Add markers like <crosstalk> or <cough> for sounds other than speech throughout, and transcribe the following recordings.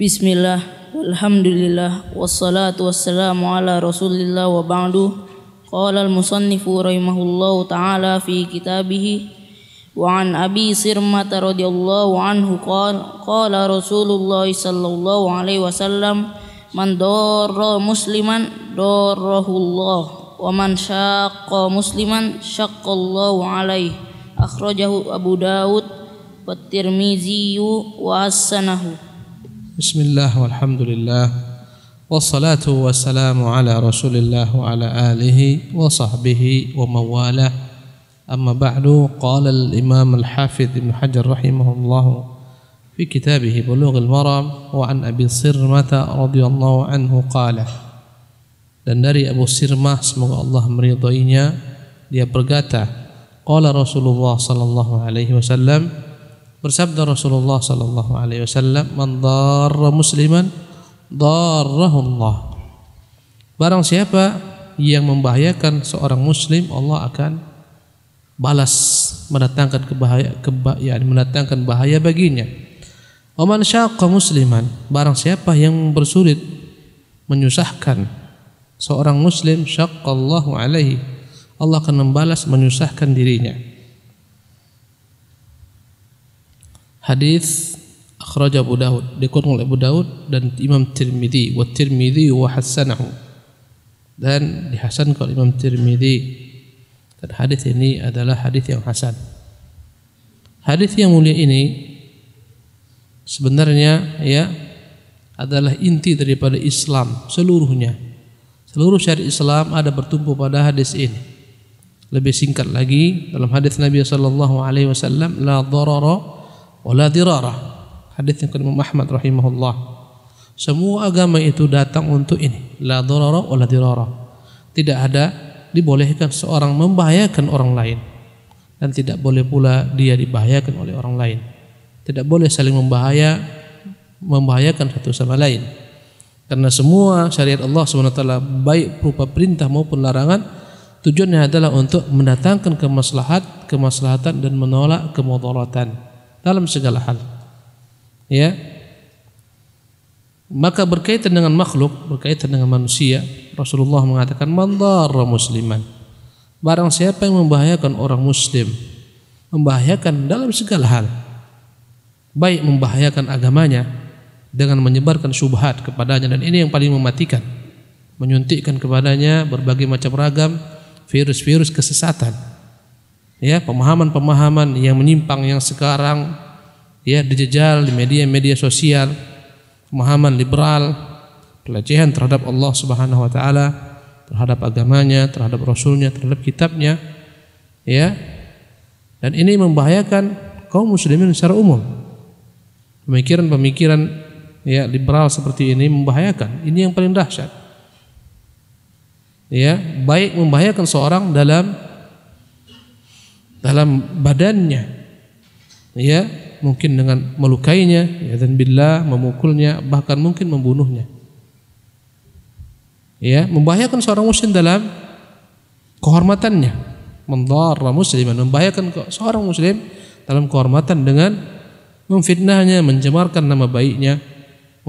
Bismillah, alhamdulillah, wassalatu wassalamu ala rasulillah wa ba'du Qala al-musannifu rahimahullahu ta'ala fi kitabihi Wa an abi sirmata radiyallahu anhu qala Qala rasulullah sallallahu alaihi wasallam Man dorra musliman dorrahullah Wa man syaqqa musliman syaqqallahu alaihi. Akhrajahu Abu Dawud Wa tirmiziyu wa assanahu بسم الله والحمد لله والصلاة والسلام على رسول الله وعلى آله وصحبه ومن والاه أما بعد قال الإمام الحافظ ابن حجر رحمه الله في كتابه بلوغ المرام وعن أبي سرمة رضي الله عنه قال dan dari Abu Sirmah semoga Allah meridainya dia berkata qala Rasulullah sallallahu alaihi wasallam Bersabda Rasulullah sallallahu alaihi wasallam, "Man darra musliman darrahullah Barang siapa yang membahayakan seorang muslim, Allah akan balas mendatangkan kebahaya kebayaan mendatangkan bahaya baginya. Oman syaqqa musliman, barang siapa yang bersulit menyusahkan seorang muslim, syaqqallahu alaihi. Allah akan membalas menyusahkan dirinya. Hadis akhraj Abu Daud dikutip oleh Abu Daud dan Imam Tirmidzi wa Tirmidzi wa hasanahu dan dihasankan oleh Imam Tirmidzi dan hadis ini adalah hadis yang hasan hadis yang mulia ini sebenarnya ya adalah inti daripada Islam seluruhnya seluruh syariat Islam ada bertumpu pada hadis ini lebih singkat lagi dalam hadis Nabi sallallahu alaihi wasallam la dharara wala dirarah. Hadis yang Imam Muhammad rahimahullah. Semua agama itu datang untuk ini, la dirarah wala dirarah. Tidak ada dibolehkan seorang membahayakan orang lain dan tidak boleh pula dia dibahayakan oleh orang lain. Tidak boleh saling membahaya membahayakan satu sama lain. Karena semua syariat Allah SWT baik berupa perintah maupun larangan tujuannya adalah untuk mendatangkan kemaslahat, kemaslahatan dan menolak kemudaratan dalam segala hal. Ya. Maka berkaitan dengan makhluk, berkaitan dengan manusia, Rasulullah mengatakan mandara musliman. Barang siapa yang membahayakan orang muslim, membahayakan dalam segala hal. Baik membahayakan agamanya dengan menyebarkan syubhat kepadanya dan ini yang paling mematikan. Menyuntikkan kepadanya berbagai macam ragam virus-virus kesesatan ya pemahaman-pemahaman yang menyimpang yang sekarang ya dijejal di media-media sosial pemahaman liberal pelecehan terhadap Allah Subhanahu wa taala terhadap agamanya terhadap rasulnya terhadap kitabnya ya dan ini membahayakan kaum muslimin secara umum pemikiran-pemikiran ya liberal seperti ini membahayakan ini yang paling dahsyat ya baik membahayakan seorang dalam dalam badannya ya mungkin dengan melukainya ya dan bila memukulnya bahkan mungkin membunuhnya ya membahayakan seorang muslim dalam kehormatannya mendara musliman membahayakan seorang muslim dalam kehormatan dengan memfitnahnya mencemarkan nama baiknya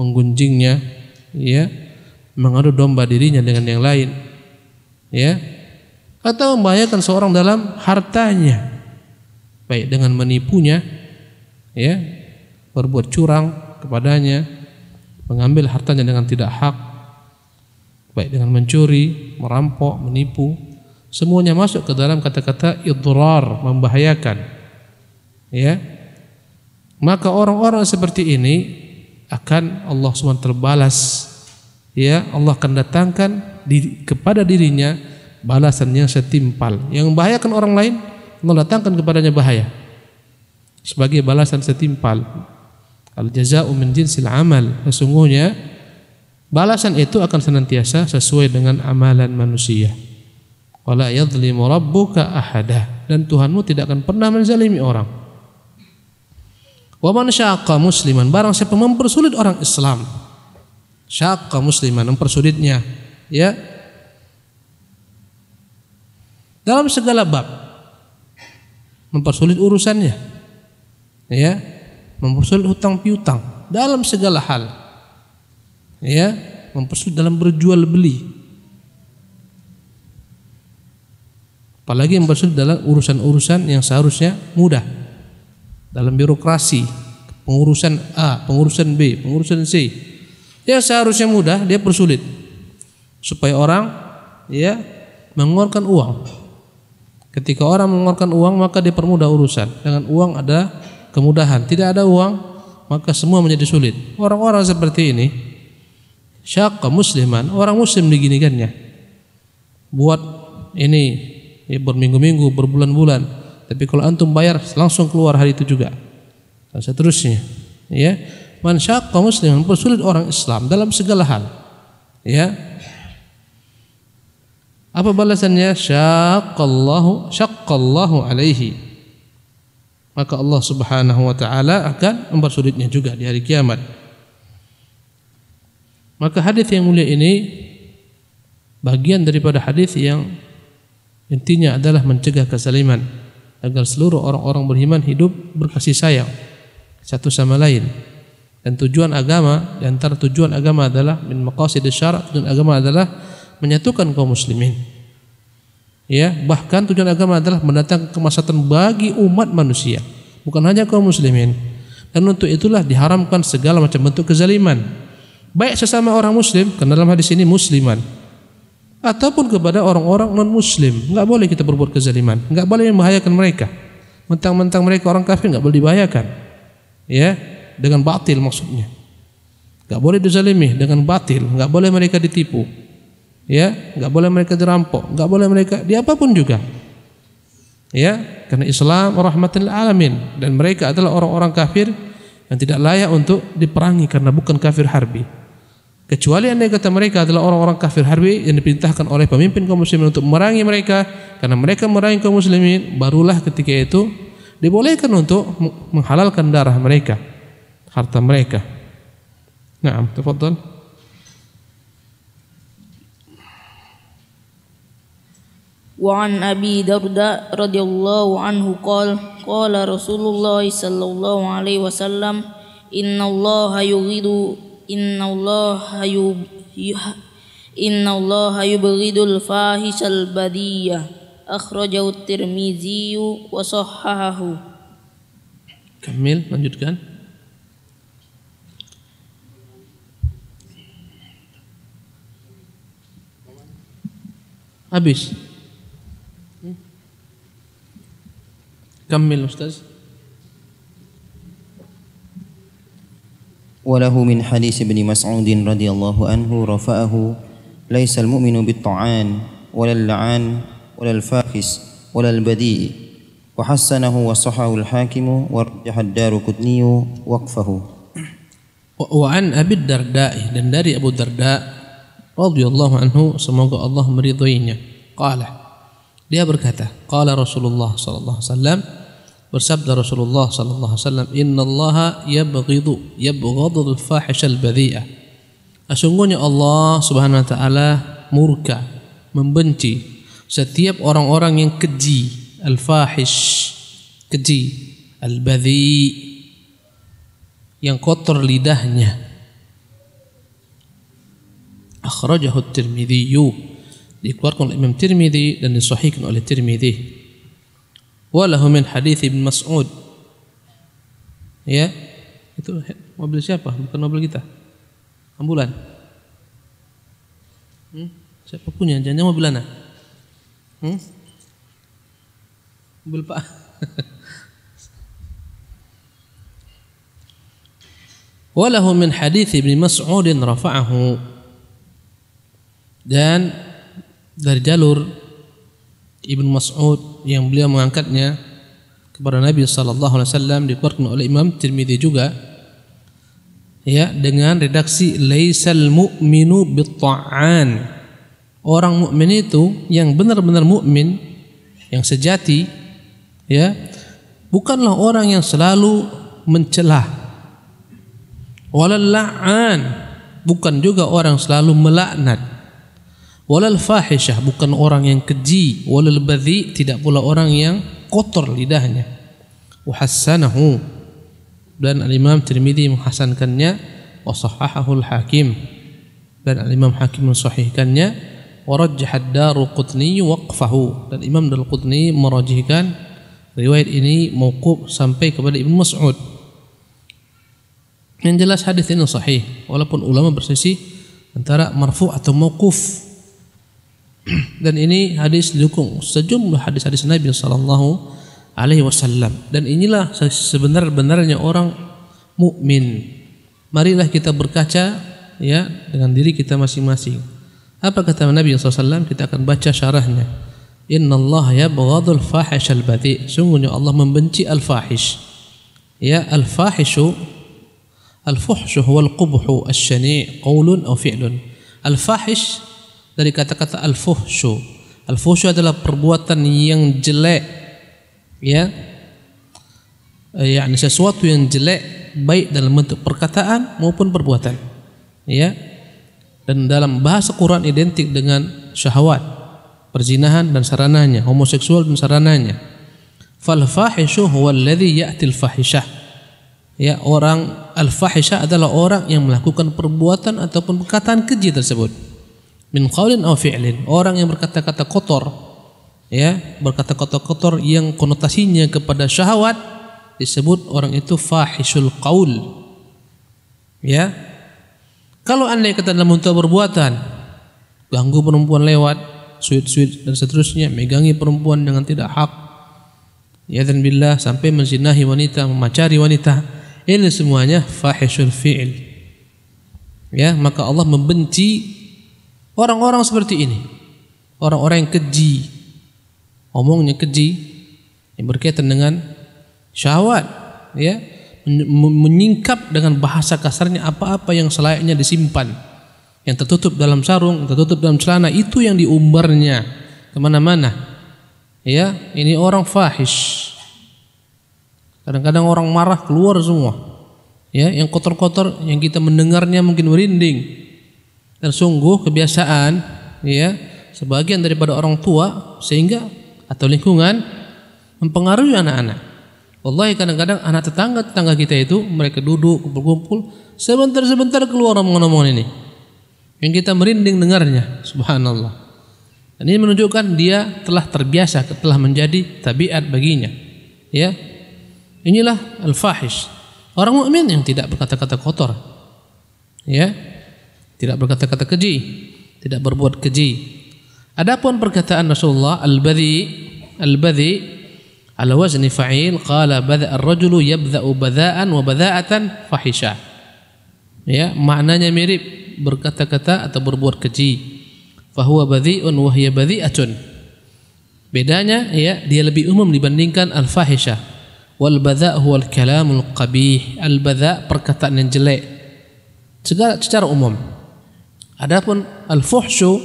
menggunjingnya ya mengadu domba dirinya dengan yang lain ya atau membahayakan seorang dalam hartanya baik dengan menipunya ya berbuat curang kepadanya mengambil hartanya dengan tidak hak baik dengan mencuri merampok menipu semuanya masuk ke dalam kata-kata idrar membahayakan ya maka orang-orang seperti ini akan Allah SWT balas ya Allah akan datangkan di, kepada dirinya balasannya setimpal. Yang membahayakan orang lain, Allah datangkan kepadanya bahaya. Sebagai balasan setimpal. Al jaza'u min jinsil amal. Sesungguhnya balasan itu akan senantiasa sesuai dengan amalan manusia. Wala yadhlimu rabbuka ahada. Dan Tuhanmu tidak akan pernah menzalimi orang. Wa man syaqqa musliman barang siapa mempersulit orang Islam. Syaqqa musliman mempersulitnya ya dalam segala bab mempersulit urusannya ya mempersulit hutang piutang dalam segala hal ya mempersulit dalam berjual beli apalagi mempersulit dalam urusan-urusan yang seharusnya mudah dalam birokrasi pengurusan A, pengurusan B, pengurusan C yang seharusnya mudah dia persulit supaya orang ya mengeluarkan uang Ketika orang mengeluarkan uang maka dipermudah urusan. Dengan uang ada kemudahan. Tidak ada uang maka semua menjadi sulit. Orang-orang seperti ini syaqqa musliman, orang muslim diginikannya. Buat ini ya berminggu-minggu, berbulan-bulan. Tapi kalau antum bayar langsung keluar hari itu juga. Dan seterusnya, ya. Man syaqqa musliman, bersulit orang Islam dalam segala hal. Ya, apa balasannya? Syaqqallahu syaqqallahu alaihi. Maka Allah Subhanahu wa taala akan mempersulitnya juga di hari kiamat. Maka hadis yang mulia ini bagian daripada hadis yang intinya adalah mencegah kesaliman agar seluruh orang-orang beriman hidup berkasih sayang satu sama lain. Dan tujuan agama, di antara tujuan agama adalah min maqasid syara' tujuan agama adalah menyatukan kaum muslimin. Ya, bahkan tujuan agama adalah mendatangkan kemaslahatan bagi umat manusia, bukan hanya kaum muslimin. Dan untuk itulah diharamkan segala macam bentuk kezaliman. Baik sesama orang muslim, karena dalam hadis ini musliman, ataupun kepada orang-orang non muslim, nggak boleh kita berbuat kezaliman, nggak boleh membahayakan mereka. Mentang-mentang mereka orang kafir nggak boleh dibahayakan. Ya, dengan batil maksudnya. Nggak boleh dizalimi dengan batil, nggak boleh mereka ditipu ya nggak boleh mereka dirampok nggak boleh mereka di apapun juga ya karena Islam rahmatil alamin dan mereka adalah orang-orang kafir yang tidak layak untuk diperangi karena bukan kafir harbi kecuali andai kata mereka adalah orang-orang kafir harbi yang diperintahkan oleh pemimpin kaum muslimin untuk merangi mereka karena mereka merangi kaum muslimin barulah ketika itu dibolehkan untuk menghalalkan darah mereka harta mereka nah tafadhal وعن أبي درداء رضي الله عنه قال قال رسول الله صلى الله عليه وسلم إن الله يغيد إن الله يب إن الله يبغض الفاحش البدية أخرجه الترمذي وصححه كمل كان habis كمل أستاذ وله من حديث ابن مسعود رضي الله عنه رفعه ليس المؤمن بالطعان ولا اللعان ولا الفاخس ولا البذيء وحسنه وصحه الحاكم وارجح الدار كتني وقفه وعن أبي الدرداء dan dari Abu Darda radhiyallahu anhu semoga Allah meridhoinya qala dia berkata الله صلى الله عليه وسلم bersabda Rasulullah sallallahu alaihi wasallam innallaha yabghidu yabghadul fahishal badhi'ah sesungguhnya Allah subhanahu wa taala murka membenci setiap orang-orang yang keji al-fahish keji al-badhi yang kotor lidahnya akhrajahu at-Tirmidzi dikeluarkan oleh Imam Tirmidzi dan disahihkan oleh Tirmidzi walahu min hadith Ibn Mas'ud ya itu mobil siapa bukan mobil kita ambulan hmm? siapa punya jangan mobil anak hmm? mobil pak <laughs> Walahu min hadith Ibn Mas'ud rafa'ahu dan dari jalur Ibn Mas'ud yang beliau mengangkatnya kepada Nabi sallallahu alaihi wasallam dikeluarkan oleh Imam Tirmizi juga ya dengan redaksi laisal mu'minu bitta'an. Orang mukmin itu yang benar-benar mukmin yang sejati ya bukanlah orang yang selalu mencelah walal la'an bukan juga orang selalu melaknat Walal Fahishah bukan orang yang keji, walal badhi tidak pula orang yang kotor lidahnya. Wahassanahu dan Al-Imam Tirmidzi menghasankannya wa hakim dan Al-Imam Hakim mensahihkannya wa rajjaha Ad-Daruqutni waqfahu dan Imam Daruqutni merajihkan riwayat ini mauquf sampai kepada Ibnu Mas'ud. Yang jelas hadis ini sahih walaupun ulama bersisi antara marfu atau mauquf <clears throat> Dan ini hadis didukung sejumlah hadis-hadis Nabi Shallallahu alaihi wasallam. Dan inilah sebenar-benarnya orang mukmin. Marilah kita berkaca ya dengan diri kita masing-masing. Apa kata Nabi SAW? Kita akan baca syarahnya. Inna Allah ya bagadul fahish al badi. Sungguhnya Allah membenci al fahish. Ya al fahishu al fuhshu wal qubhu al shani qaulun atau fi'lun. Al fahish dari kata-kata al-fuhsyu. Al-fuhsyu adalah perbuatan yang jelek ya. Eh, yakni sesuatu yang jelek baik dalam bentuk perkataan maupun perbuatan. Ya. Dan dalam bahasa Quran identik dengan syahwat, perzinahan dan sarananya, homoseksual dan sarananya. Fal fahishu huwa alladhi ya'ti fahishah ya orang al-fahisha adalah orang yang melakukan perbuatan ataupun perkataan keji tersebut min qaulin aw fi'lin. Orang yang berkata-kata kotor ya, berkata-kata kotor yang konotasinya kepada syahwat disebut orang itu fahisul qaul. Ya. Kalau anda kata dalam bentuk perbuatan ganggu perempuan lewat, suit-suit dan seterusnya, megangi perempuan dengan tidak hak, ya dan billah sampai menzinahi wanita, memacari wanita, ini semuanya fahisul fi'il. Ya, maka Allah membenci Orang-orang seperti ini, orang-orang yang keji, omongnya keji, yang berkaitan dengan syahwat, ya, menyingkap dengan bahasa kasarnya apa-apa yang selayaknya disimpan, yang tertutup dalam sarung, tertutup dalam celana, itu yang diumbarnya kemana-mana. Ya, ini orang fahish. Kadang-kadang orang marah keluar semua. Ya, yang kotor-kotor yang kita mendengarnya mungkin merinding. Dan sungguh kebiasaan ya sebagian daripada orang tua sehingga atau lingkungan mempengaruhi anak-anak. Wallahi kadang-kadang anak tetangga-tetangga Allah kita itu mereka duduk kumpul-kumpul sebentar-sebentar keluar omongan-omongan ini. Yang kita merinding dengarnya, subhanallah. Dan ini menunjukkan dia telah terbiasa, telah menjadi tabiat baginya. Ya. Inilah al-fahish. Orang mukmin yang tidak berkata-kata kotor. Ya, tidak berkata-kata keji, tidak berbuat keji. Adapun perkataan Rasulullah al-badhi al-badhi ala wazni fa'il qala badha ar-rajulu yabda'u badha'an wa badha'atan fahisha. Ya, maknanya mirip berkata-kata atau berbuat keji. Fahuwa badhi'un wa hiya badhi'atun. Bedanya ya dia lebih umum dibandingkan al-fahisha. Wal badha' huwa al-kalamul qabih. Al-badha' perkataan yang jelek. Segala secara umum. Adapun al-fuhsyu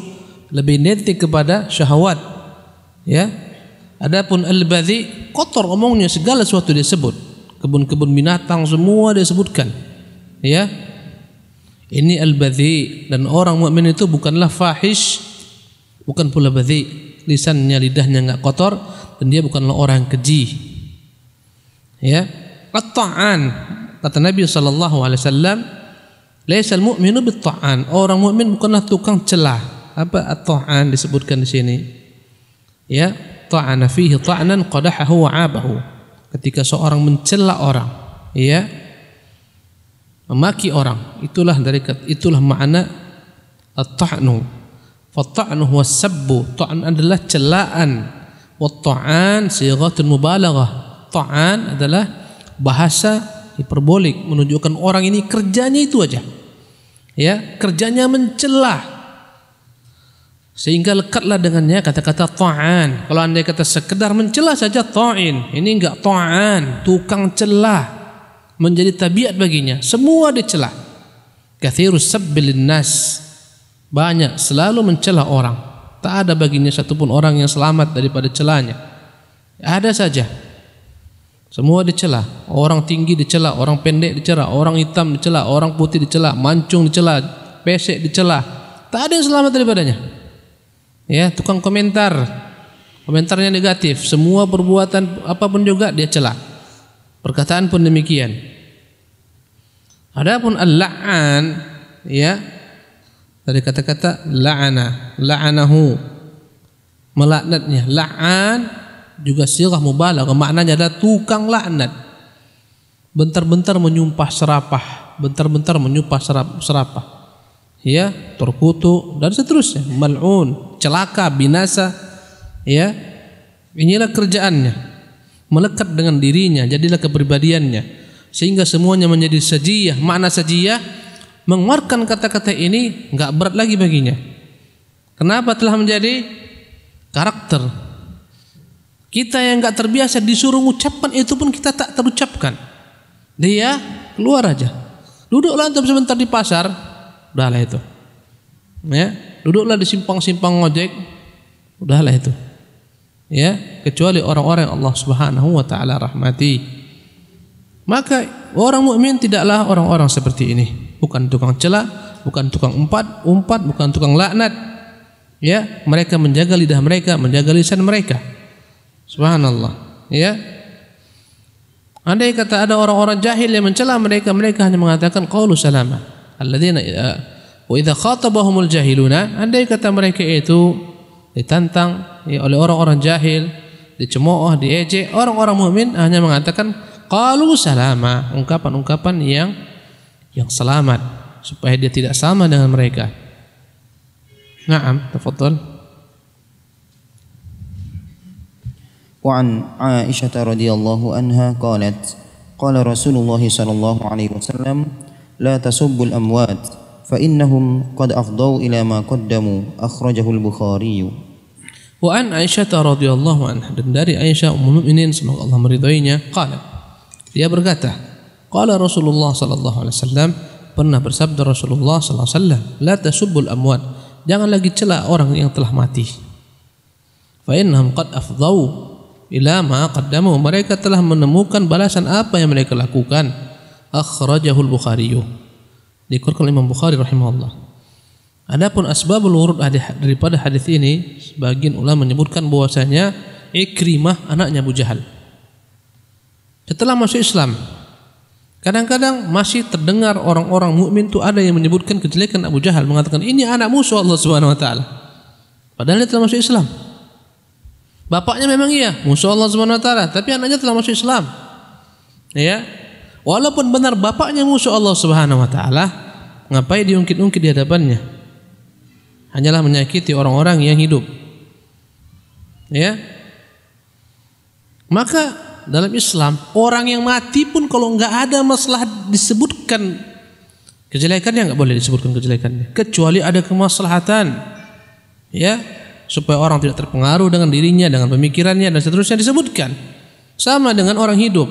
lebih identik kepada syahwat. Ya. Adapun al-badhi kotor omongnya segala sesuatu dia sebut. Kebun-kebun binatang semua dia sebutkan. Ya. Ini al-badhi dan orang mukmin itu bukanlah fahish, bukan pula badhi. Lisannya, lidahnya enggak kotor dan dia bukanlah orang keji. Ya. at kata Nabi sallallahu alaihi wasallam Laisal mu'minu bitta'an. Orang mukmin bukanlah tukang celah. Apa at-ta'an disebutkan di sini? Ya, ta'ana fihi ta'nan qadahahu wa 'abahu. Ketika seorang mencela orang, ya, memaki orang, itulah dari itulah makna at-ta'nu. Fa-ta'nu huwa sabbu. Ta'an adalah celaan. Wa-ta'an sighatun mubalaghah. Ta'an adalah bahasa hiperbolik menunjukkan orang ini kerjanya itu aja. Ya, kerjanya mencela. Sehingga lekatlah dengannya kata-kata ta'an. Kalau Anda kata sekedar mencela saja ta'in. Ini enggak ta'an, tukang celah. Menjadi tabiat baginya, semua dicela. Kathirus sabbilin nas. Banyak selalu mencela orang. Tak ada baginya satupun orang yang selamat daripada celanya. Ada saja semua dicela, orang tinggi dicela, orang pendek dicela, orang hitam dicela, orang putih dicela, mancung dicela, pesek dicela. Tak ada yang selamat daripadanya. Ya, tukang komentar, komentarnya negatif, semua perbuatan apapun juga dia cela. Perkataan pun demikian. Adapun al-la'an ya dari kata-kata la'ana, la'anahu melaknatnya, la'an juga silah mubalaghah maknanya adalah tukang laknat bentar-bentar menyumpah serapah bentar-bentar menyumpah serap, serapah ya terkutuk dan seterusnya mal'un celaka binasa ya inilah kerjaannya melekat dengan dirinya jadilah kepribadiannya sehingga semuanya menjadi sajiyah makna sajiyah mengeluarkan kata-kata ini nggak berat lagi baginya kenapa telah menjadi karakter kita yang nggak terbiasa disuruh ucapkan itu pun kita tak terucapkan. Dia keluar aja. Duduklah antum sebentar di pasar. Udahlah itu. Ya, duduklah di simpang-simpang ojek, Udahlah itu. Ya, kecuali orang-orang yang Allah Subhanahu wa taala rahmati. Maka orang mukmin tidaklah orang-orang seperti ini. Bukan tukang celak, bukan tukang umpat, umpat, bukan tukang laknat. Ya, mereka menjaga lidah mereka, menjaga lisan mereka. Subhanallah. Ya. Andai kata ada orang-orang jahil yang mencela mereka, mereka hanya mengatakan qaulu salama. Alladzina eh, wa idza khatabahumul jahiluna, andai kata mereka itu ditantang ya, oleh orang-orang jahil, dicemooh, diejek, orang-orang mukmin hanya mengatakan qaulu salama, ungkapan-ungkapan yang yang selamat supaya dia tidak sama dengan mereka. Naam, tafadhol. وعن عائشة رضي الله عنها قالت قال رسول الله صلى الله عليه وسلم لا تسبوا الأموات فإنهم قد أفضوا إلى ما قدموا أخرجه البخاري وعن عائشة رضي الله عنها dan dari Aisyah ummul mukminin semoga Allah meridainya قالت dia berkata قال Rasulullah sallallahu alaihi wasallam pernah bersabda Rasulullah sallallahu alaihi wasallam la tasubbul amwat jangan lagi cela orang yang telah mati fa innahum qad afdau ilama qaddamu mereka telah menemukan balasan apa yang mereka lakukan akhrajahul bukhari oleh Imam Bukhari rahimahullah adapun asbabul wurud daripada hadis ini sebagian ulama menyebutkan bahwasanya Ikrimah anaknya Abu Jahal setelah masuk Islam Kadang-kadang masih terdengar orang-orang mukmin itu ada yang menyebutkan kejelekan Abu Jahal mengatakan ini anak musuh Allah Subhanahu wa taala. Padahal dia telah masuk Islam. Bapaknya memang iya, musuh Allah Subhanahu wa taala, tapi anaknya telah masuk Islam. Ya. Walaupun benar bapaknya musuh Allah Subhanahu wa taala, ngapain diungkit-ungkit di hadapannya? Hanyalah menyakiti orang-orang yang hidup. Ya. Maka dalam Islam, orang yang mati pun kalau enggak ada masalah disebutkan kejelekannya enggak boleh disebutkan kejelekannya kecuali ada kemaslahatan. Ya, supaya orang tidak terpengaruh dengan dirinya, dengan pemikirannya dan seterusnya disebutkan. Sama dengan orang hidup.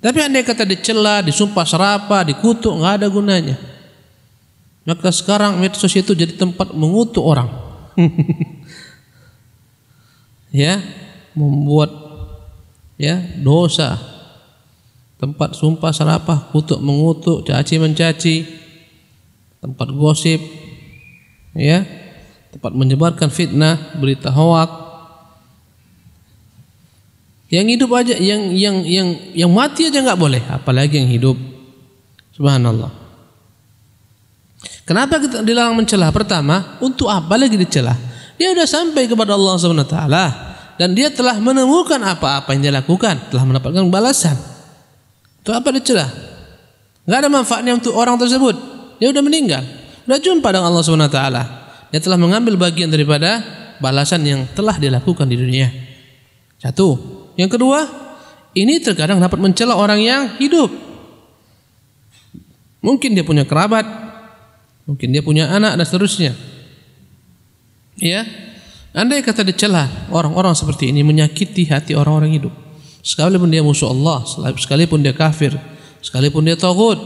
Tapi andai kata dicela, disumpah serapa, dikutuk nggak ada gunanya. Maka sekarang medsos itu jadi tempat mengutuk orang. <laughs> ya, membuat ya dosa. Tempat sumpah serapa, kutuk mengutuk, caci mencaci, tempat gosip, ya tempat menyebarkan fitnah, berita hoak. Yang hidup aja, yang yang yang yang mati aja nggak boleh, apalagi yang hidup. Subhanallah. Kenapa kita dilarang mencela? Pertama, untuk apa lagi dicela? Dia sudah sampai kepada Allah Subhanahu wa taala dan dia telah menemukan apa-apa yang dia lakukan, telah mendapatkan balasan. Tu apa dicela? Gak ada manfaatnya untuk orang tersebut. Dia sudah meninggal, sudah jumpa dengan Allah Subhanahu wa taala dia telah mengambil bagian daripada balasan yang telah dilakukan di dunia. Satu. Yang kedua, ini terkadang dapat mencela orang yang hidup. Mungkin dia punya kerabat, mungkin dia punya anak dan seterusnya. Ya. Andai kata dicela orang-orang seperti ini menyakiti hati orang-orang hidup. Sekalipun dia musuh Allah, sekalipun dia kafir, sekalipun dia togut,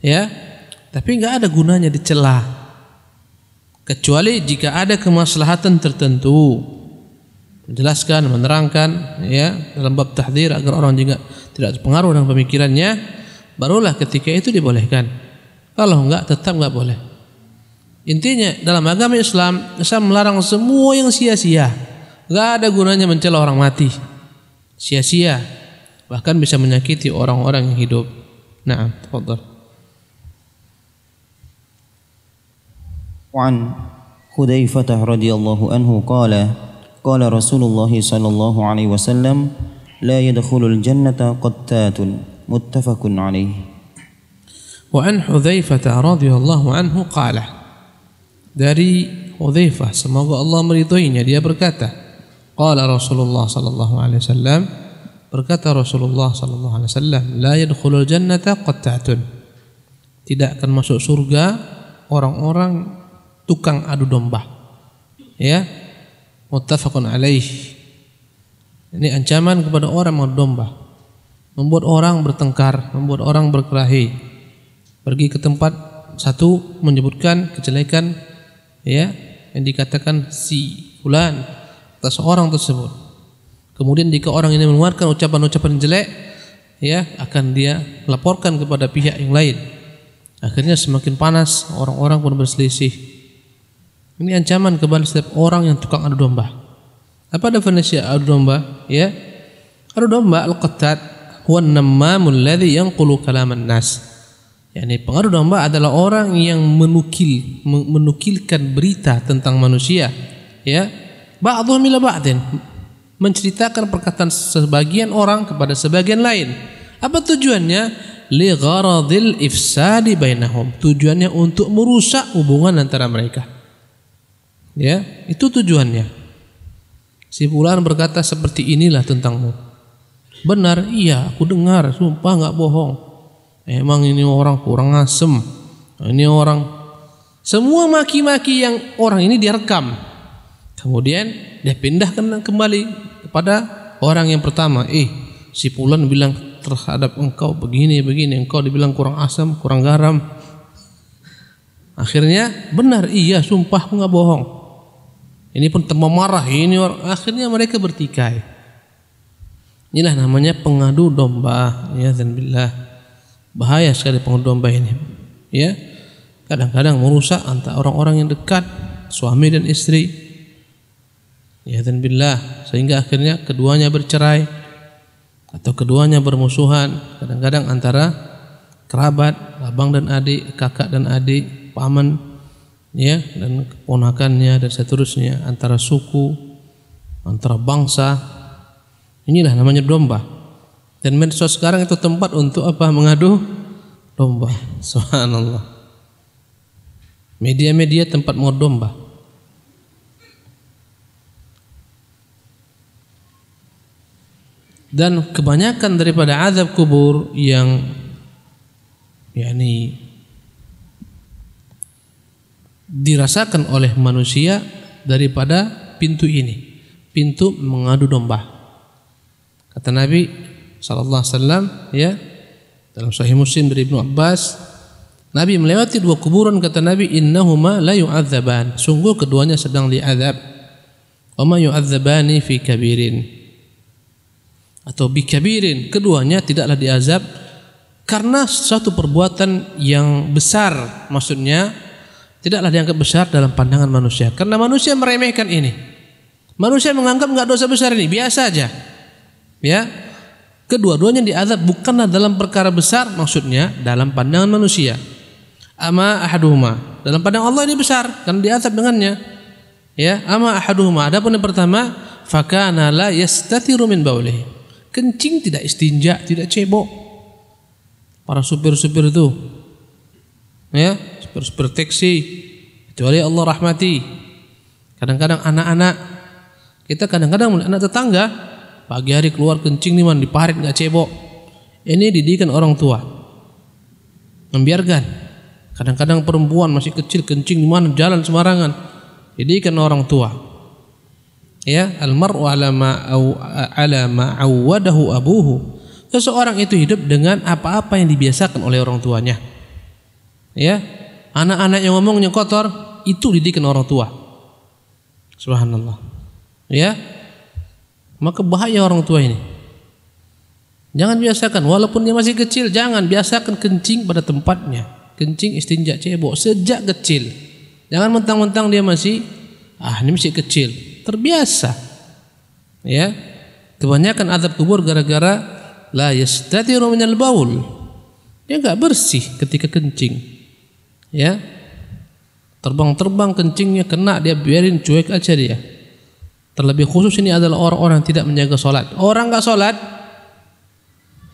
ya tapi nggak ada gunanya dicela kecuali jika ada kemaslahatan tertentu menjelaskan menerangkan ya dalam bab tahdir agar orang juga tidak terpengaruh dengan pemikirannya barulah ketika itu dibolehkan kalau enggak tetap enggak boleh intinya dalam agama Islam Islam melarang semua yang sia-sia enggak ada gunanya mencela orang mati sia-sia bahkan bisa menyakiti orang-orang yang hidup nah tafadhol وعن حذيفة رضي الله عنه قال قال رسول الله صلى الله عليه وسلم لا يدخل الجنة قتات متفق عليه وعن حذيفة رضي الله عنه قال dari Hudzaifah semoga Allah meridhoinya dia berkata qala Rasulullah sallallahu alaihi wasallam berkata Rasulullah sallallahu alaihi wasallam la yadkhulul jannata qattatun tidak akan masuk surga orang-orang tukang adu domba. Ya. Muttafaqun alaih. Ini ancaman kepada orang mau domba. Membuat orang bertengkar, membuat orang berkelahi. Pergi ke tempat satu menyebutkan kejelekan ya yang dikatakan si fulan atas seorang tersebut. Kemudian jika orang ini mengeluarkan ucapan-ucapan jelek, ya akan dia laporkan kepada pihak yang lain. Akhirnya semakin panas, orang-orang pun berselisih. Ini ancaman kepada setiap orang yang tukang adu domba. Apa definisi adu domba? Ya. Adu domba al-qattat huwa an-nammamul ladzi yanqulu kalaman nas. Yani pengadu domba adalah orang yang menukil menukilkan berita tentang manusia, ya. Ba'dhum ila ba'din. Menceritakan perkataan sebagian orang kepada sebagian lain. Apa tujuannya? Li gharadil ifsadi bainahum. Tujuannya untuk merusak hubungan antara mereka Ya, itu tujuannya. Si Fulan berkata seperti inilah tentangmu. Benar, iya, aku dengar, sumpah nggak bohong. Emang ini orang kurang asem. Ini orang semua maki-maki yang orang ini direkam. Kemudian dia pindah kembali kepada orang yang pertama. Eh, si Fulan bilang terhadap engkau begini begini, engkau dibilang kurang asam, kurang garam. Akhirnya benar, iya, sumpah aku nggak bohong. Ini pun marah, ini akhirnya mereka bertikai. Inilah namanya pengadu domba ya dan bila Bahaya sekali pengadu domba ini. Ya. Kadang-kadang merusak antara orang-orang yang dekat, suami dan istri. Ya dan bila sehingga akhirnya keduanya bercerai atau keduanya bermusuhan, kadang-kadang antara kerabat, abang dan adik, kakak dan adik, paman ya dan keponakannya dan seterusnya antara suku antara bangsa inilah namanya domba dan medsos sekarang itu tempat untuk apa mengadu domba <laughs> subhanallah media-media tempat mau domba dan kebanyakan daripada azab kubur yang yakni dirasakan oleh manusia daripada pintu ini, pintu mengadu domba. Kata Nabi sallallahu alaihi wasallam ya dalam sahih Muslim dari Ibnu Abbas Nabi melewati dua kuburan kata Nabi innahuma la yu'adzaban sungguh keduanya sedang diazab wa ma yu'adzabani fi kabirin atau bi kabirin keduanya tidaklah diazab karena suatu perbuatan yang besar maksudnya tidaklah dianggap besar dalam pandangan manusia karena manusia meremehkan ini. Manusia menganggap nggak dosa besar ini, biasa aja. Ya. Kedua-duanya diazab bukanlah dalam perkara besar maksudnya dalam pandangan manusia. Ama ahaduhuma. Dalam pandangan Allah ini besar karena diazab dengannya. Ya, ama ahaduhuma. Adapun yang pertama, fakana la yastatiru min baulihi. Kencing tidak istinja, tidak cebok. Para supir-supir itu ya harus proteksi kecuali Allah rahmati kadang-kadang anak-anak kita kadang-kadang anak tetangga pagi hari keluar kencing nih man diparit nggak cebok ini didikan orang tua membiarkan kadang-kadang perempuan masih kecil kencing di mana jalan sembarangan Jadi didikan orang tua ya almaru ala alama alama awadahu abuhu seseorang itu hidup dengan apa-apa yang dibiasakan oleh orang tuanya ya anak-anak yang ngomongnya kotor itu didikin orang tua subhanallah ya maka bahaya orang tua ini jangan biasakan walaupun dia masih kecil jangan biasakan kencing pada tempatnya kencing istinja cebok sejak kecil jangan mentang-mentang dia masih ah ini masih kecil terbiasa ya kebanyakan adab kubur gara-gara la yastatiru minal baul dia nggak bersih ketika kencing ya terbang-terbang kencingnya kena dia biarin cuek aja dia terlebih khusus ini adalah orang-orang tidak menjaga solat. orang nggak solat,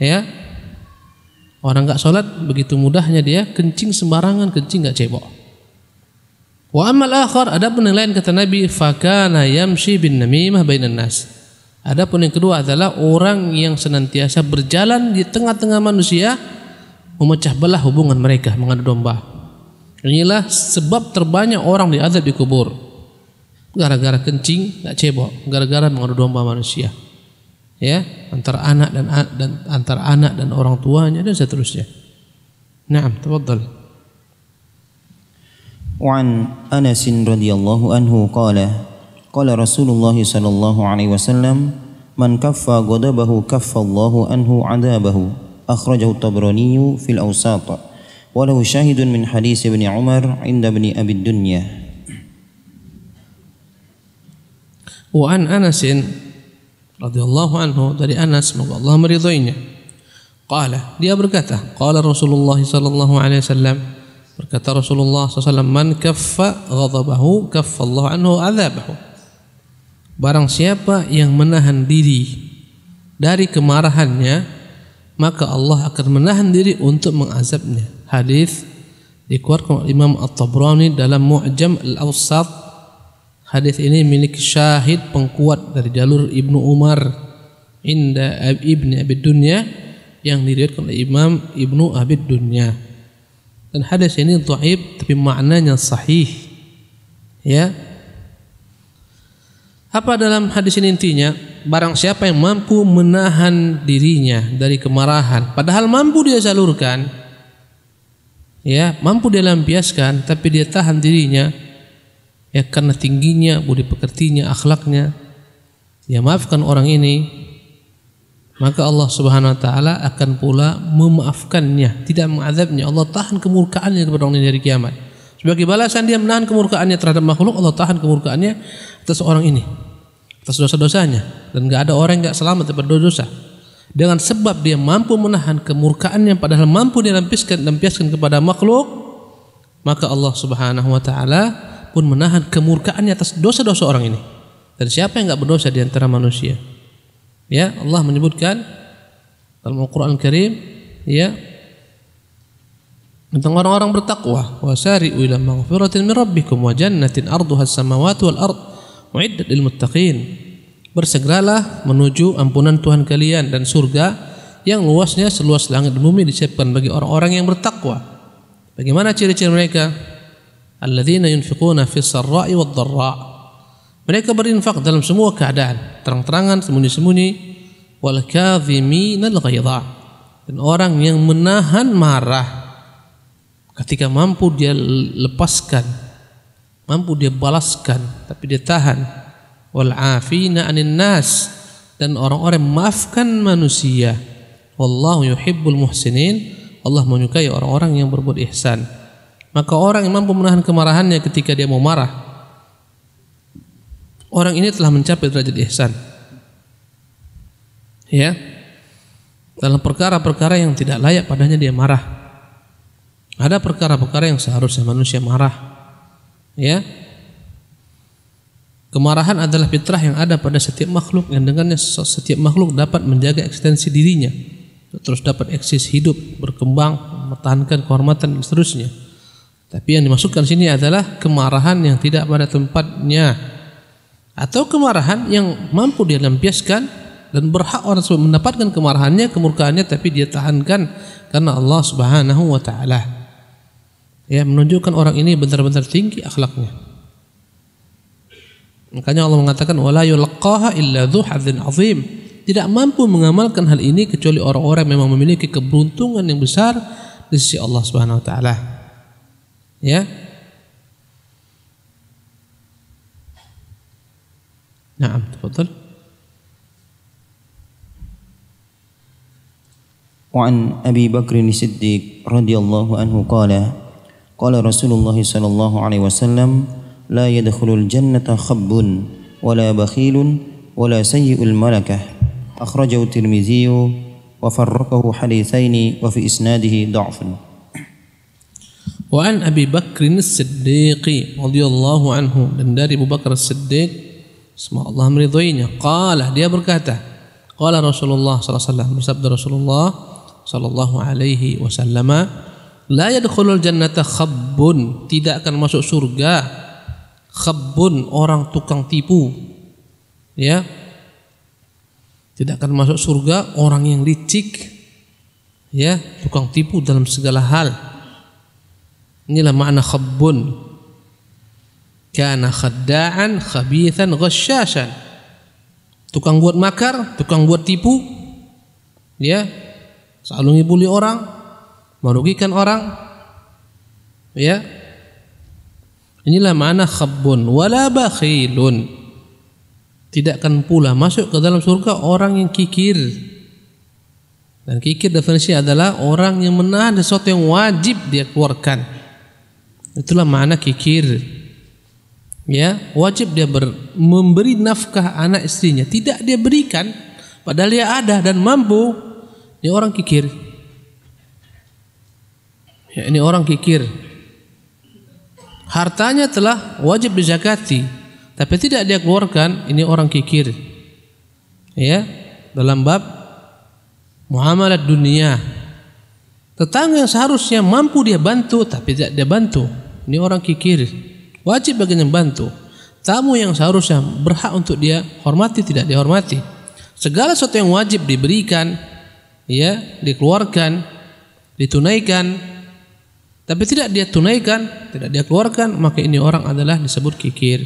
ya orang nggak solat begitu mudahnya dia kencing sembarangan kencing nggak cebok wa amal akhar ada penilaian kata Nabi fakana yamshi bin namimah bainan nas Adapun yang kedua adalah orang yang senantiasa berjalan di tengah-tengah manusia memecah belah hubungan mereka mengadu domba. Inilah sebab terbanyak orang diazab di kubur. Gara-gara kencing, tak cebok. Gara-gara mengadu domba manusia. Ya, antara anak dan, dan antara anak dan orang tuanya dan seterusnya. Naam, tafadhal. وعن أنس رضي الله عنه قال قال رسول الله صلى الله عليه وسلم من كف غضبه كف الله عنه عذابه أخرجه الطبراني في الأوساط وله شاهد من حديث ابن عمر عند ابن أبي الدنيا وعن أنس radhiyallahu anhu dari Anas semoga Allah meridhoinya. Qala, dia berkata, qala Rasulullah sallallahu alaihi wasallam berkata Rasulullah SAW man kaffa ghadabahu kaffa Allah anhu adzabahu. Barang siapa yang menahan diri dari kemarahannya, maka Allah akan menahan diri untuk mengazabnya hadis dikeluarkan oleh Imam At-Tabrani dalam Mu'jam Al-Awsat. Hadis ini milik syahid pengkuat dari jalur Ibnu Umar inda Ibnu Abi Dunya yang diriwayatkan oleh Imam Ibnu Abi Dunya. Dan hadis ini dhaif tapi maknanya sahih. Ya. Apa dalam hadis ini intinya? Barang siapa yang mampu menahan dirinya dari kemarahan, padahal mampu dia salurkan, ya mampu dia lampiaskan tapi dia tahan dirinya ya karena tingginya budi pekertinya akhlaknya ya maafkan orang ini maka Allah Subhanahu wa taala akan pula memaafkannya tidak mengazabnya Allah tahan kemurkaannya kepada orang ini dari kiamat sebagai balasan dia menahan kemurkaannya terhadap makhluk Allah tahan kemurkaannya atas orang ini atas dosa-dosanya dan enggak ada orang yang enggak selamat daripada -dosa dengan sebab dia mampu menahan kemurkaan yang padahal mampu dia lampiaskan, lampiaskan kepada makhluk maka Allah Subhanahu wa taala pun menahan kemurkaannya atas dosa-dosa orang ini dan siapa yang enggak berdosa di antara manusia ya Allah menyebutkan dalam Al-Qur'an Karim ya tentang orang-orang bertakwa wasari'u ila maghfiratin min rabbikum wa jannatin arduha as-samawati wal ard uiddat lil muttaqin bersegeralah menuju ampunan Tuhan kalian dan surga yang luasnya seluas langit dan bumi disiapkan bagi orang-orang yang bertakwa. Bagaimana ciri-ciri mereka? Alladzina yunfiquna fis sarra'i wad Mereka berinfak dalam semua keadaan, terang-terangan, sembunyi-sembunyi, wal kadhimina al Dan orang yang menahan marah ketika mampu dia lepaskan, mampu dia balaskan, tapi dia tahan wal afina anin nas dan orang-orang memaafkan manusia. Wallahu yuhibbul muhsinin. Allah menyukai orang-orang yang berbuat ihsan. Maka orang yang mampu menahan kemarahannya ketika dia mau marah, orang ini telah mencapai derajat ihsan. Ya. Dalam perkara-perkara yang tidak layak padanya dia marah. Ada perkara-perkara yang seharusnya manusia marah. Ya, Kemarahan adalah fitrah yang ada pada setiap makhluk yang dengannya setiap makhluk dapat menjaga eksistensi dirinya, terus dapat eksis hidup, berkembang, mempertahankan kehormatan dan seterusnya. Tapi yang dimasukkan sini adalah kemarahan yang tidak pada tempatnya atau kemarahan yang mampu dia lampiaskan dan berhak orang tersebut mendapatkan kemarahannya, kemurkaannya tapi dia tahankan karena Allah Subhanahu wa taala. Ya, menunjukkan orang ini benar-benar tinggi akhlaknya. Makanya Allah mengatakan wala yulqaha illa dzu azim. Tidak mampu mengamalkan hal ini kecuali orang-orang yang memang memiliki keberuntungan yang besar di sisi Allah Subhanahu wa taala. Ya. Naam, tafadhal. وعن أبي بكر الصديق رضي الله عنه قال قال رسول الله صلى الله عليه وسلم لا يدخل الجنة خب ولا بخيل ولا سيء الملكة أخرجه الترمذي وفرقه حديثين وفي إسناده ضعف وعن أبي بكر الصديق رضي الله عنه من dari أبو بكر الصديق اسمع الله مرضينه قال dia بركاته قال رسول الله صلى الله عليه وسلم بسبب رسول الله صلى الله عليه وسلم لا يدخل الجنة خب tidak akan masuk surga khabun orang tukang tipu ya tidak akan masuk surga orang yang licik ya tukang tipu dalam segala hal inilah makna khabun kana khadda'an khabithan ghasyasan tukang buat makar tukang buat tipu ya selalu ngibuli orang merugikan orang ya Inilah mana khabun wala bakhilun. Tidak akan pula masuk ke dalam surga orang yang kikir. Dan kikir definisi adalah orang yang menahan sesuatu yang wajib dia keluarkan. Itulah mana kikir. Ya, wajib dia ber, memberi nafkah anak istrinya. Tidak dia berikan padahal dia ada dan mampu. Ini orang kikir. Ya, ini orang kikir hartanya telah wajib dizakati, tapi tidak dia keluarkan, ini orang kikir. Ya, dalam bab muamalat dunia. Tetangga yang seharusnya mampu dia bantu, tapi tidak dia bantu. Ini orang kikir. Wajib baginya bantu. Tamu yang seharusnya berhak untuk dia hormati tidak dihormati. Segala sesuatu yang wajib diberikan, ya, dikeluarkan, ditunaikan, tapi tidak dia tunaikan, tidak dia keluarkan, maka ini orang adalah disebut kikir.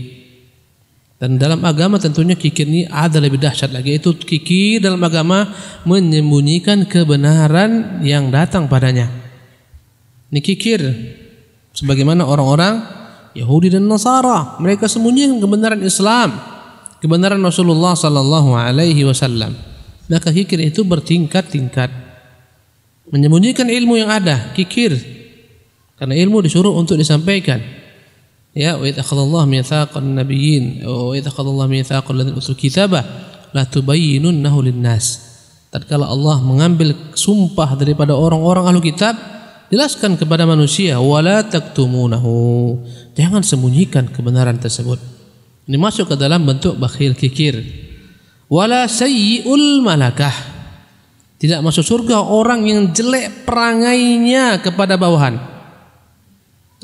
Dan dalam agama tentunya kikir ini ada lebih dahsyat lagi. Itu kikir dalam agama menyembunyikan kebenaran yang datang padanya. Ini kikir. Sebagaimana orang-orang Yahudi dan Nasara, mereka sembunyikan kebenaran Islam, kebenaran Rasulullah sallallahu alaihi wasallam. Maka kikir itu bertingkat-tingkat. Menyembunyikan ilmu yang ada, kikir karena ilmu disuruh untuk disampaikan. Ya, wa idza Allah mitsaqan nabiyyin wa idza Allah mitsaqan ladzina utul kitabah la tubayyinunnahu lin-nas. Tatkala Allah mengambil sumpah daripada orang-orang ahlu kitab, jelaskan kepada manusia wala taktumunahu. Jangan sembunyikan kebenaran tersebut. Ini masuk ke dalam bentuk bakhil kikir. Wala sayyul malakah. Tidak masuk surga orang yang jelek perangainya kepada bawahan.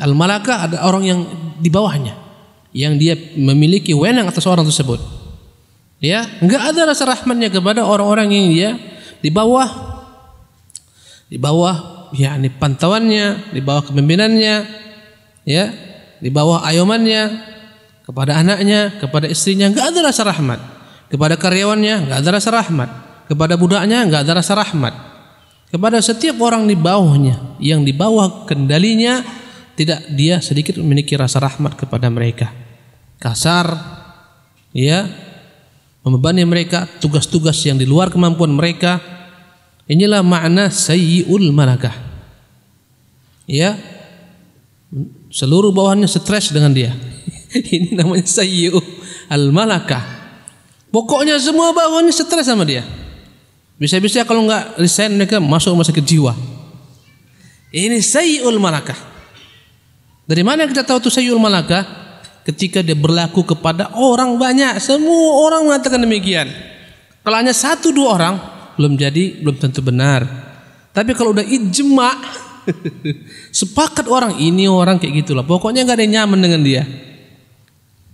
Al malaka ada orang yang di bawahnya yang dia memiliki wenang atas orang tersebut. Ya, enggak ada rasa rahmatnya kepada orang-orang yang dia di bawah di bawah yakni pantauannya, di bawah kepemimpinannya, ya, di bawah ayomannya kepada anaknya, kepada istrinya enggak ada rasa rahmat. Kepada karyawannya enggak ada rasa rahmat. Kepada budaknya enggak ada rasa rahmat. Kepada setiap orang di bawahnya yang di bawah kendalinya tidak dia sedikit memiliki rasa rahmat kepada mereka. Kasar, ya, membebani mereka tugas-tugas yang di luar kemampuan mereka. Inilah makna sayyul malakah. Ya, seluruh bawahannya stres dengan dia. <laughs> Ini namanya sayyul al malakah. Pokoknya semua bawahannya stres sama dia. Bisa-bisa kalau nggak resign mereka masuk rumah sakit jiwa. Ini sayyul malakah. Dari mana kita tahu sayyul Malaka? Ketika dia berlaku kepada orang banyak, semua orang mengatakan demikian. Kalau hanya satu dua orang, belum jadi, belum tentu benar. Tapi kalau udah ijma, <laughs> sepakat orang ini orang kayak gitulah. Pokoknya nggak ada yang nyaman dengan dia.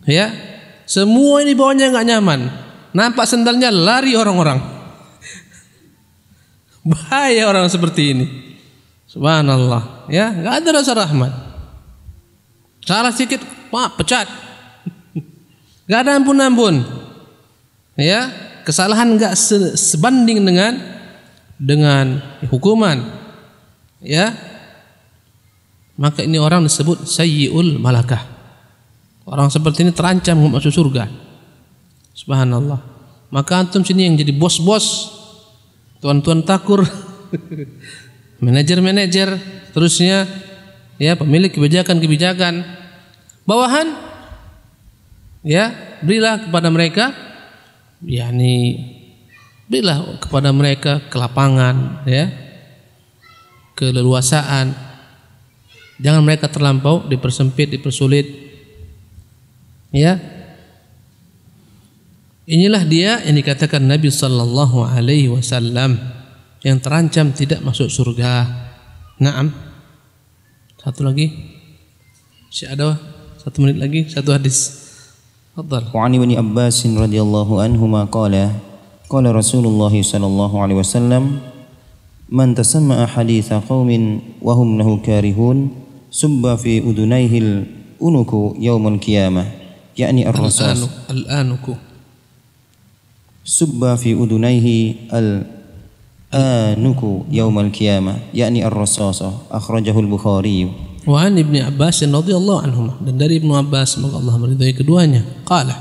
Ya, semua ini bawahnya nggak nyaman. Nampak sendalnya lari orang-orang. <laughs> Bahaya orang seperti ini. Subhanallah, ya nggak ada rasa rahmat. Salah sedikit, Pak pecat. <laughs> Gak ada ampun-ampun. Ya, kesalahan gak sebanding dengan dengan hukuman. Ya. Maka ini orang disebut sayyiul malakah. Orang seperti ini terancam masuk surga. Subhanallah. Maka antum sini yang jadi bos-bos, tuan-tuan takur, <laughs> manajer-manajer, terusnya ya pemilik kebijakan-kebijakan bawahan ya berilah kepada mereka yakni berilah kepada mereka kelapangan ya keleluasaan jangan mereka terlampau dipersempit dipersulit ya inilah dia yang dikatakan Nabi Shallallahu Alaihi Wasallam yang terancam tidak masuk surga. Naam. Satu lagi. Si ada satu menit lagi satu hadis. Fadhal. Wa ani ibn Abbas radhiyallahu anhuma qala qala Rasulullah sallallahu alaihi wasallam man tasamma'a haditha qaumin wa hum lahu karihun subba fi udunayhi al-unuku yawmal qiyamah yakni ar-rasas al-anuku subba fi udunaihi al anuku yaumal qiyamah yakni ar rasasa akhrajahu al-bukhari wa an ibni abbas radhiyallahu anhuma dan dari ibnu abbas semoga Allah meridai keduanya qala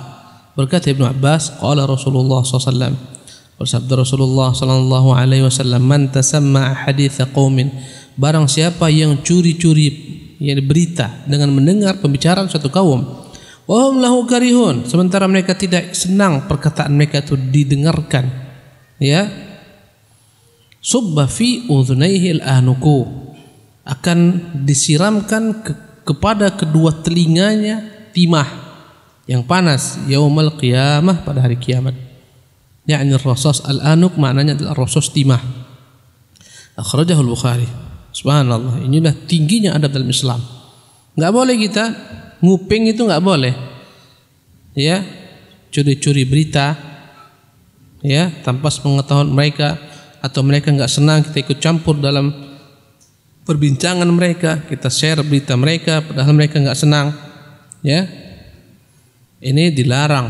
berkata ibnu abbas qala rasulullah sallallahu alaihi wasallam bersabda rasulullah sallallahu alaihi wasallam man tasamma hadits qaumin barang siapa yang curi-curi yang berita dengan mendengar pembicaraan suatu kaum wa hum lahu karihun sementara mereka tidak senang perkataan mereka itu didengarkan ya subba fi udhunaihi al anuku akan disiramkan ke, kepada kedua telinganya timah yang panas yaumal qiyamah pada hari kiamat yakni rasas al-anuk maknanya adalah rasas timah akhrajahu al-bukhari subhanallah inilah tingginya adab dalam Islam nggak boleh kita nguping itu nggak boleh ya curi-curi berita ya tanpa pengetahuan mereka atau mereka nggak senang kita ikut campur dalam perbincangan mereka, kita share berita mereka padahal mereka nggak senang. Ya. Ini dilarang.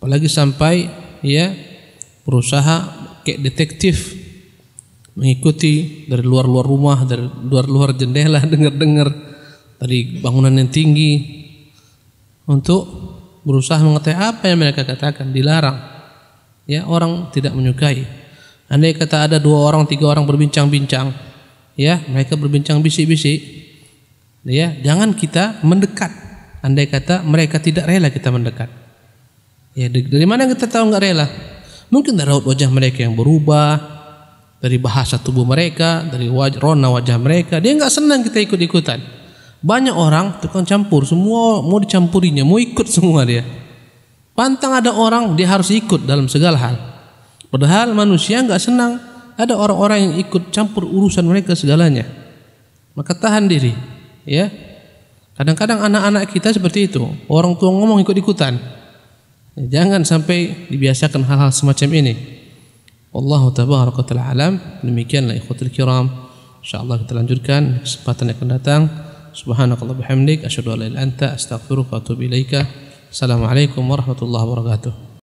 Apalagi sampai ya berusaha kayak detektif mengikuti dari luar-luar rumah, dari luar-luar jendela <laughs> dengar-dengar dari bangunan yang tinggi untuk berusaha mengetahui apa yang mereka katakan dilarang. Ya, orang tidak menyukai. Andai kata ada dua orang, tiga orang berbincang-bincang, ya mereka berbincang bisik-bisik, ya jangan kita mendekat. Andai kata mereka tidak rela kita mendekat, ya dari mana kita tahu nggak rela? Mungkin dari raut wajah mereka yang berubah, dari bahasa tubuh mereka, dari wajah, rona wajah mereka, dia nggak senang kita ikut-ikutan. Banyak orang tukang campur, semua mau dicampurinya, mau ikut semua dia. Pantang ada orang dia harus ikut dalam segala hal. Padahal manusia nggak senang ada orang-orang yang ikut campur urusan mereka segalanya. Maka tahan diri, ya. Kadang-kadang anak-anak kita seperti itu, orang tua ngomong ikut-ikutan. Ya, jangan sampai dibiasakan hal-hal semacam ini. Wallahu tabaraka taala alam. Demikianlah ikhwatul kiram. Insyaallah kita lanjutkan kesempatan yang akan datang. Subhanakallah bihamdik asyhadu an la ilaha illa anta astaghfiruka wa atubu ilaika. Assalamualaikum warahmatullahi wabarakatuh.